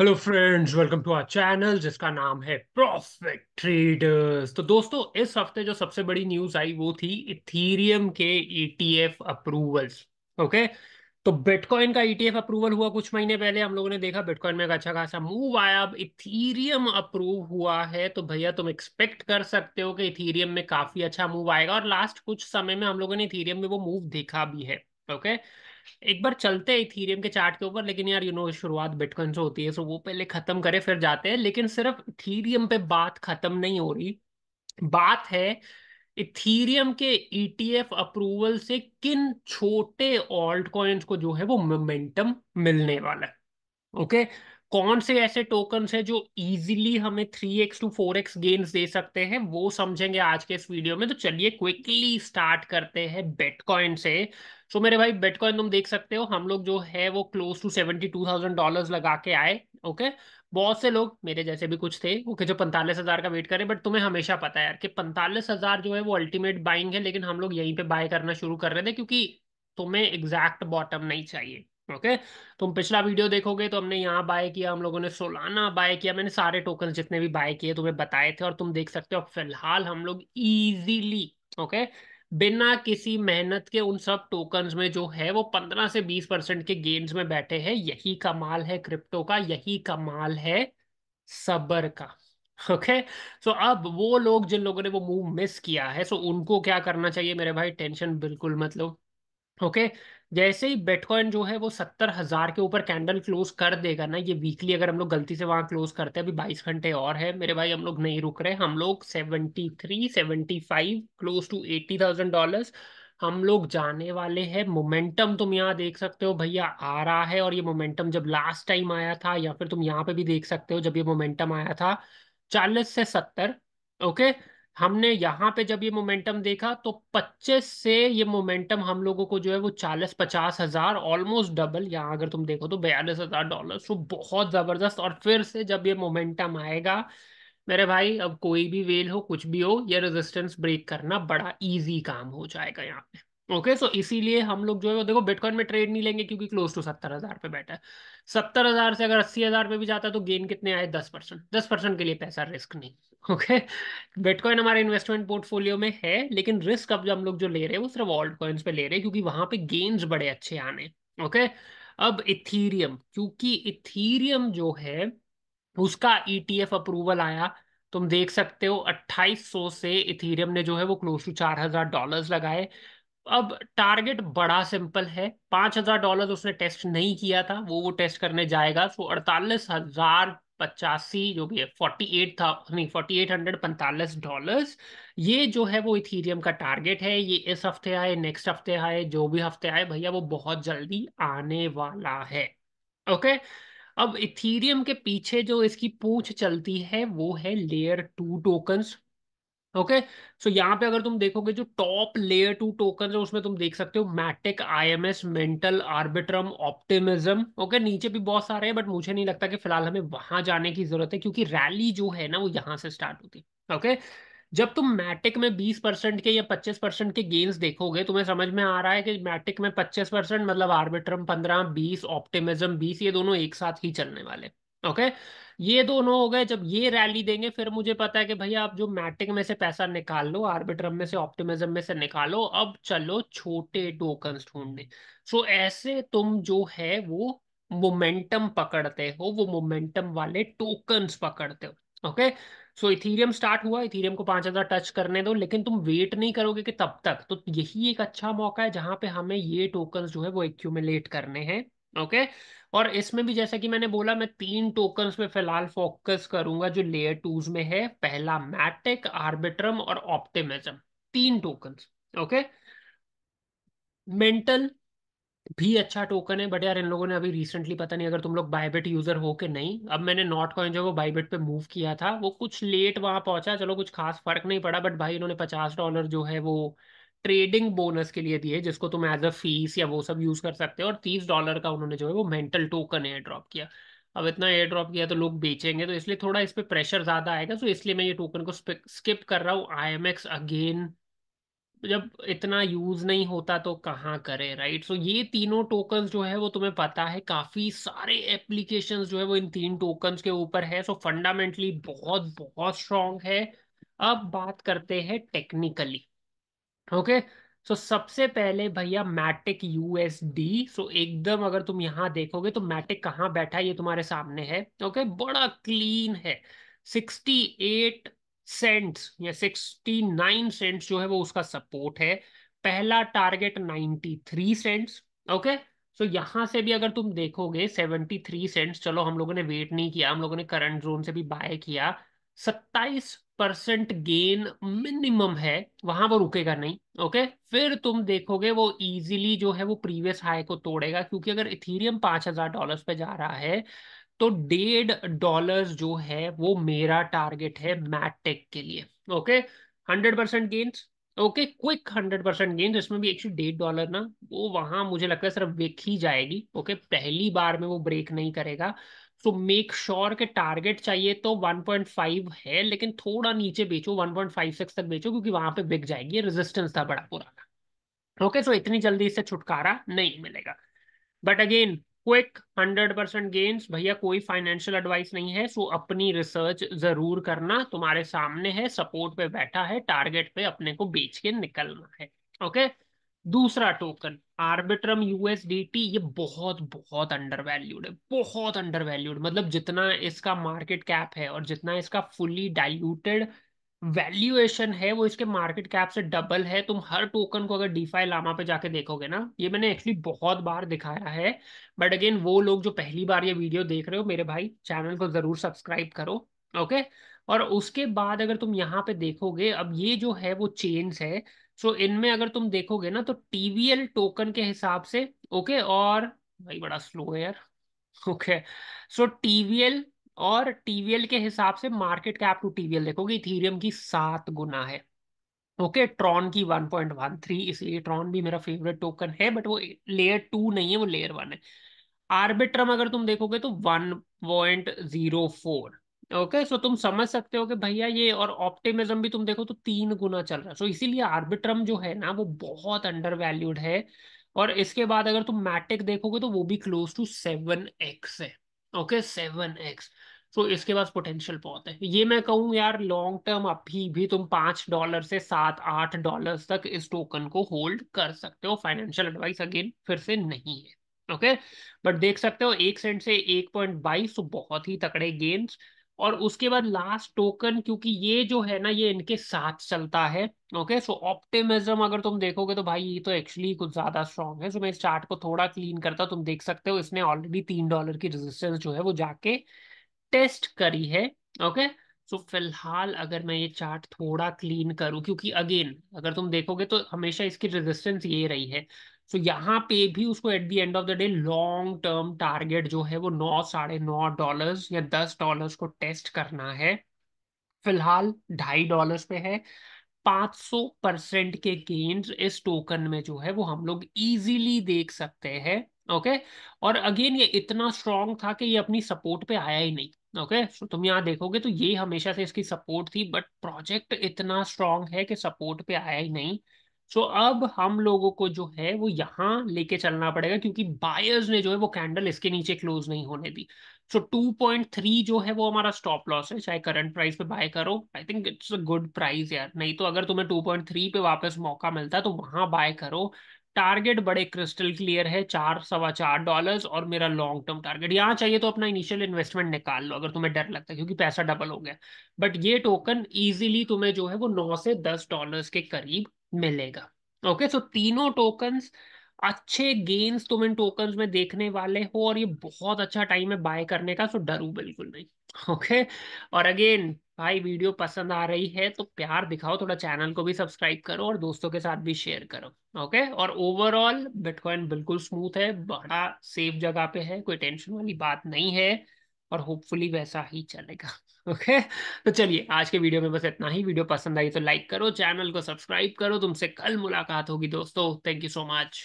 Hello friends welcome to our channel जिसका नाम है प्रॉफिट ट्रेडर्स तो दोस्तों इस हफ्ते जो सबसे बड़ी न्यूज आई वो थी इथेरियम के ईटीएफ अप्रूवल्स ओके तो बिटकॉइन का ईटीएफ e अप्रूवल हुआ कुछ महीने पहले हम लोगों ने देखा बिटकॉइन में एक अच्छा खासा मूव आया अब इथेरियम अप्रूव हुआ है तो भैया तुम एक्सपेक्ट कर सकते हो कि इथीरियम में काफी अच्छा मूव आएगा और लास्ट कुछ समय में हम लोगों ने इथीरियम में वो मूव देखा भी है ओके okay? एक बार चलते हैं इथेरियम के चार्ट के ऊपर लेकिन यार यू you नो know, शुरुआत बिटकॉइन से होती है सो वो पहले खत्म करे फिर जाते हैं लेकिन सिर्फ इथेरियम पे बात खत्म नहीं हो रही बात है इथीरियम के ईटीएफ e अप्रूवल से किन छोटे ऑल्ट कॉइन्स को जो है वो मोमेंटम मिलने वाला है ओके okay? कौन से ऐसे टोकन है जो इजिली हमें three x to four x gains दे सकते हैं वो समझेंगे आज के इस वीडियो में तो चलिए क्विकली स्टार्ट करते हैं बेटकॉइन से सो so, मेरे भाई बेटकॉइन तुम देख सकते हो हम लोग जो है वो close to seventy two thousand dollar लगा के आए ओके बहुत से लोग मेरे जैसे भी कुछ थे ओके जो पैंतालीस हजार का वेट करें बट तुम्हें हमेशा पता है यार कि पैंतालीस हजार जो है वो अल्टीमेट बाइंग है लेकिन हम लोग यहीं पे बाय करना शुरू कर रहे थे क्योंकि तुम्हें एग्जैक्ट बॉटम नहीं चाहिए ओके तुम पिछला वीडियो देखोगे तो हमने यहाँ बाय किया हम लोगों ने सोलाना बाय किया मैंने सारे टोकन जितने भी बाय किए तुम्हें बताए थे और तुम देख सकते हो फिलहाल हम लोग इजीली ओके बिना किसी मेहनत के उन सब टोकन में जो है वो पंद्रह से बीस परसेंट के गेन्स में बैठे हैं यही कमाल है क्रिप्टो का यही कमाल है सबर का ओके okay? सो so, अब वो लोग जिन लोगों ने वो मूव मिस किया है सो so उनको क्या करना चाहिए मेरे भाई टेंशन बिल्कुल मतलब ओके okay? जैसे ही बिटकॉइन जो है वो सत्तर हजार के ऊपर कैंडल क्लोज कर देगा ना ये वीकली अगर हम लोग गलती से वहां क्लोज करते हैं अभी बाईस घंटे और है मेरे भाई हम लोग नहीं रुक रहे हम लोग seventy three seventy five close to eighty thousand dollar हम लोग जाने वाले हैं मोमेंटम तुम यहाँ देख सकते हो भैया आ रहा है और ये मोमेंटम जब लास्ट टाइम आया था या फिर तुम यहाँ पे भी देख सकते हो जब ये मोमेंटम आया था चालीस से सत्तर ओके हमने यहाँ पे जब ये मोमेंटम देखा तो 25 से ये मोमेंटम हम लोगों को जो है वो 40 पचास हजार ऑलमोस्ट डबल यहाँ अगर तुम देखो तो बयालीस हजार डॉलर तो बहुत जबरदस्त और फिर से जब ये मोमेंटम आएगा मेरे भाई अब कोई भी वेल हो कुछ भी हो ये रेजिस्टेंस ब्रेक करना बड़ा इजी काम हो जाएगा यहाँ पे ओके सो इसीलिए हम लोग जो है वो देखो बिटकॉइन में ट्रेड नहीं लेंगे क्योंकि क्लोज टू सत्तर हज़ार पे बैठा है सत्तर हज़ार से अगर अस्सी हज़ार पे भी जाता है तो गेन कितने आए दस परसेंट दस परसेंट के लिए पैसा रिस्क नहीं ओके बिटकॉइन हमारे इन्वेस्टमेंट पोर्टफोलियो में है लेकिन रिस्क अब हम लोग जो ले रहे हैं वो सिर्फ ऑल्ट कॉइन्स पे ले रहे हैं क्योंकि वहां पे गेन्स बड़े अच्छे आने ओके अब इथीरियम क्योंकि इथीरियम जो है उसका ई e अप्रूवल आया तुम देख सकते हो 2800 से इथीरियम ने जो है वो क्लोज टू 4000 डॉलर्स लगाए अब टारगेट बड़ा सिंपल है पांच हजार डॉलर उसने टेस्ट नहीं किया था वो वो टेस्ट करने जाएगा तो अड़तालीस हजार पचासी जो भी है फोर्टी एट था नहीं फोर्टी एट हंड्रेड पैंतालीस डॉलर ये जो है वो इथीरियम का टारगेट है ये इस हफ्ते आए नेक्स्ट हफ्ते आए जो भी हफ्ते आए भैया वो बहुत जल्दी आने वाला है ओके अब इथीरियम के पीछे जो इसकी पूछ चलती है वो है layer two tokens okay so यहाँ पे अगर तुम देखोगे जो टॉप लेयर टू टोकन है उसमें तुम देख सकते हो Matic IMS Mantle Arbitrum Optimism okay नीचे भी बहुत सारे हैं बट मुझे नहीं लगता कि फिलहाल हमें वहां जाने की जरूरत है क्योंकि रैली जो है ना वो यहाँ से स्टार्ट होती है ओके जब तुम मैटिक में बीस परसेंट के या पच्चीस परसेंट के गेंस देखोगे तुम्हें समझ में आ रहा है कि मैटिक में पच्चीस परसेंट मतलब आर्बिट्रम पंद्रह बीस ऑप्टिमिज्म बीस ये दोनों एक साथ ही चलने वाले ओके ये दोनों हो गए जब ये रैली देंगे फिर मुझे पता है कि भैया आप जो मैटिक में से पैसा निकाल लो आर्बिट्रम में से ऑप्टिमिज्म में से निकालो अब चलो छोटे टोकन ढूंढने सो ऐसे तुम जो है वो मोमेंटम पकड़ते हो वो मोमेंटम वाले टोकन्स पकड़ते हो ओके सो इथीरियम स्टार्ट हुआ इथीरियम को पांच हजार टच करने दो लेकिन तुम वेट नहीं करोगे कि तब तक तो यही एक अच्छा मौका है जहां पे हमें ये टोकन जो है वो एक्यूमिलेट करने हैं ओके और इसमें भी जैसा कि मैंने बोला मैं तीन टोकन पे फिलहाल फोकस करूंगा जो लेयर टूज में है पहला मैटिक आर्बिट्रम और ऑप्टिमिज्म तीन टोकन ओके मेंटल भी अच्छा टोकन है बट यार इन लोगों ने अभी रिसेंटली पता नहीं अगर तुम लोग बाइबेट यूजर हो के नहीं अब मैंने नॉट कॉइन जो वो बाइबिट पे मूव किया था वो कुछ लेट वहां पहुंचा चलो कुछ खास फर्क नहीं पड़ा बट भाई इन्होंने पचास डॉलर जो है वो ट्रेडिंग बोनस के लिए दिए जिसको तुम एज अ फीस या वो सब यूज कर सकते हो और तीस डॉलर का उन्होंने जो है वो मेंटल टोकन एयर ड्रॉप किया अब इतना एयर ड्रॉप किया तो लोग बेचेंगे तो इसलिए थोड़ा इस पर प्रेशर ज़्यादा आएगा तो इसलिए मैं ये टोकन को स्किप कर रहा हूँ आई एम एक्स अगेन जब इतना यूज़ नहीं होता तो कहाँ करे राइट सो so ये तीनों टोकन जो है वो तुम्हें पता है काफ़ी सारे एप्लीकेशन जो है वो इन तीन टोकन के ऊपर है सो so फंडामेंटली बहुत बहुत स्ट्रॉन्ग है अब बात करते हैं टेक्निकली ओके सो सबसे पहले भैया मैटिक यूएसडी सो एकदम अगर तुम यहां देखोगे तो मैटिक कहां बैठा है ये तुम्हारे सामने है ओके okay? बड़ा क्लीन है 68 सेंट्स या 69 सेंट्स जो है वो उसका सपोर्ट है पहला टारगेट 93 सेंट्स ओके सो यहां से भी अगर तुम देखोगे 73 सेंट्स चलो हम लोगों ने वेट नहीं किया हम लोगों ने करंट जोन से भी बाय किया सत्ताईस परसेंट गेन मिनिमम है वहां वो रुकेगा नहीं ओके फिर तुम देखोगे वो इजीली जो है वो प्रीवियस हाई को तोड़ेगा क्योंकि अगर इथीरियम पांच हजार डॉलर पे जा रहा है तो डेढ़ डॉलर जो है वो मेरा टारगेट है मैटेक के लिए okay hundred percent gains okay quick hundred percent gains इसमें भी एक्चुअली डेढ़ डॉलर ना वो वहां मुझे लगता है सिर्फ वेख ही जाएगी ओके okay? पहली बार में वो ब्रेक नहीं करेगा सो मेक श्योर के टारगेट चाहिए तो 1.5 है लेकिन थोड़ा नीचे बेचो 1.56 तक बेचो क्योंकि वहां पे बिक जाएगी रेजिस्टेंस था बड़ा पुराना ओके okay, सो so इतनी जल्दी इससे छुटकारा नहीं मिलेगा but again quick 100 percent gains भैया कोई फाइनेंशियल एडवाइस नहीं है सो so अपनी रिसर्च जरूर करना तुम्हारे सामने है सपोर्ट पे बैठा है टारगेट पे अपने को बेच के निकलना है ओके okay? दूसरा टोकन आर्बिट्रम यूएसडीटी ये बहुत बहुत अंडर वैल्यूड है बहुत अंडर वैल्यूड मतलब जितना इसका मार्केट कैप है और जितना इसका फुली डाइल्यूटेड वैल्यूएशन है वो इसके मार्केट कैप से डबल है तुम हर टोकन को अगर डीफाई लामा पे जाके देखोगे ना ये मैंने एक्चुअली बहुत बार दिखाया है बट अगेन वो लोग जो पहली बार ये वीडियो देख रहे हो मेरे भाई चैनल को जरूर सब्सक्राइब करो ओके और उसके बाद अगर तुम यहाँ पे देखोगे अब ये जो है वो चेन्स है सो so, इनमें अगर तुम देखोगे ना तो टीवीएल टोकन के हिसाब से ओके okay, और भाई बड़ा स्लो है यार ओके सो टीवीएल और टीवीएल के हिसाब से मार्केट कैप टू टीवीएल देखोगे इथीरियम की सात गुना है ओके ट्रॉन की 1.13 इसलिए ट्रॉन भी मेरा फेवरेट टोकन है बट वो लेयर टू नहीं है वो लेयर वन है आर्बिट्रम अगर तुम देखोगे तो फोर ओके सो तुम समझ सकते हो कि भैया ये और ऑप्टिमिज्म भी तुम देखो तो तीन गुना चल रहा है सो so इसीलिए आर्बिट्रम जो है ना वो बहुत अंडर वैल्यूड है और इसके बाद अगर तुम मैटिक देखोगे तो वो भी क्लोज टू सेवन एक्स है ओके सेवन एक्स सो इसके पास पोटेंशियल बहुत है ये मैं कहूँ यार लॉन्ग टर्म अभी भी तुम पांच डॉलर से सात आठ डॉलर तक इस टोकन को होल्ड कर सकते हो फाइनेंशियल एडवाइस अगेन फिर से नहीं है ओके okay? बट देख सकते हो एक सेंट से एक पॉइंट बाईस बहुत ही तकड़े गेन्स और उसके बाद लास्ट टोकन क्योंकि ये जो है ना ये इनके साथ चलता है ओके सो ऑप्टिमिज्म अगर तुम देखोगे तो भाई ये तो एक्चुअली कुछ ज्यादा स्ट्रॉन्ग है सो so, मैं इस चार्ट को थोड़ा क्लीन करता तुम देख सकते हो इसने ऑलरेडी तीन डॉलर की रेजिस्टेंस जो है वो जाके टेस्ट करी है ओके सो so, फिलहाल अगर मैं ये चार्ट थोड़ा क्लीन करूं क्योंकि अगेन अगर तुम देखोगे तो हमेशा इसकी रेजिस्टेंस ये रही है सो so, यहाँ पे भी उसको at the end of the day long term target जो है वो नौ साढ़े नौ डॉलर या दस डॉलर को टेस्ट करना है फिलहाल ढाई डॉलर पे है 500 परसेंट के गेन्स इस टोकन में जो है वो हम लोग इजीली देख सकते हैं ओके okay? और अगेन ये इतना स्ट्रांग था कि ये अपनी सपोर्ट पे आया ही नहीं ओके okay? सो so, तुम यहाँ देखोगे तो ये हमेशा से इसकी सपोर्ट थी बट प्रोजेक्ट इतना स्ट्रांग है कि सपोर्ट पे आया ही नहीं सो so, अब हम लोगों को जो है वो यहाँ लेके चलना पड़ेगा क्योंकि बायर्स ने जो है वो कैंडल इसके नीचे क्लोज नहीं होने दी सो टू पॉइंट थ्री जो है वो हमारा स्टॉप लॉस है चाहे करंट प्राइस पे बाय करो I think it's a good price यार नहीं तो अगर तुम्हें टू पॉइंट थ्री पे वापस मौका मिलता है तो वहां बाय करो टारगेट बड़े क्रिस्टल क्लियर है चार सवा चार डॉलर और मेरा लॉन्ग टर्म टारगेट यहाँ चाहिए तो अपना इनिशियल इन्वेस्टमेंट निकाल लो अगर तुम्हें डर लगता है क्योंकि पैसा डबल हो गया बट ये टोकन इजीली तुम्हें जो है वो नौ से दस डॉलर्स के करीब मिलेगा ओके सो तीनों टोकन्स अच्छे गेन्स तुम इन टोकन में देखने वाले हो और ये बहुत अच्छा टाइम है बाय करने का सो डरू बिल्कुल नहीं ओके और अगेन भाई वीडियो पसंद आ रही है तो प्यार दिखाओ थोड़ा चैनल को भी सब्सक्राइब करो और दोस्तों के साथ भी शेयर करो ओके और ओवरऑल बिटकॉइन बिल्कुल स्मूथ है बड़ा सेफ जगह पे है कोई टेंशन वाली बात नहीं है और होपफुली वैसा ही चलेगा ओके तो चलिए आज के वीडियो में बस इतना ही वीडियो पसंद आई तो लाइक करो चैनल को सब्सक्राइब करो तुमसे कल मुलाकात होगी दोस्तों थैंक यू सो मच